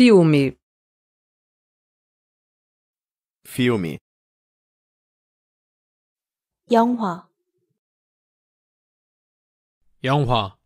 小米，小米，洋华，洋华。